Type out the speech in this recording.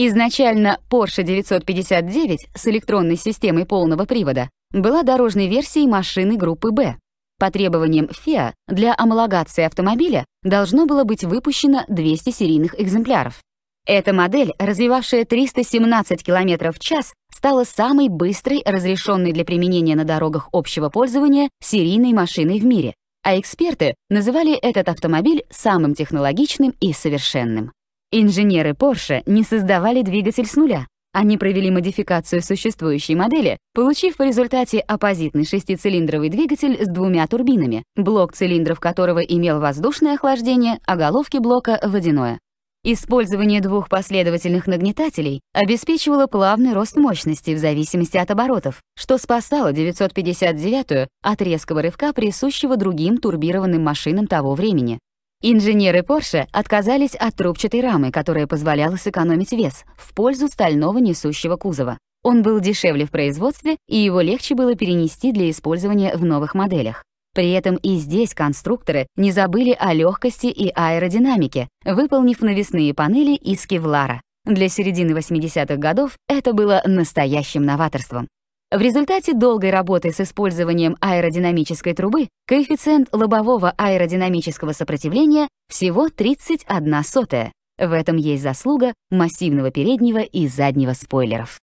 Изначально Porsche 959 с электронной системой полного привода была дорожной версией машины группы «Б». По требованиям FIA для амалогации автомобиля должно было быть выпущено 200 серийных экземпляров. Эта модель, развивавшая 317 км в час, стала самой быстрой, разрешенной для применения на дорогах общего пользования, серийной машиной в мире, а эксперты называли этот автомобиль самым технологичным и совершенным. Инженеры Porsche не создавали двигатель с нуля. Они провели модификацию существующей модели, получив в результате оппозитный шестицилиндровый двигатель с двумя турбинами, блок цилиндров которого имел воздушное охлаждение, а головки блока — водяное. Использование двух последовательных нагнетателей обеспечивало плавный рост мощности в зависимости от оборотов, что спасало 959-ю от резкого рывка, присущего другим турбированным машинам того времени. Инженеры Porsche отказались от трубчатой рамы, которая позволяла сэкономить вес, в пользу стального несущего кузова. Он был дешевле в производстве, и его легче было перенести для использования в новых моделях. При этом и здесь конструкторы не забыли о легкости и аэродинамике, выполнив навесные панели из кевлара. Для середины 80-х годов это было настоящим новаторством. В результате долгой работы с использованием аэродинамической трубы коэффициент лобового аэродинамического сопротивления всего 31 сотая. В этом есть заслуга массивного переднего и заднего спойлеров.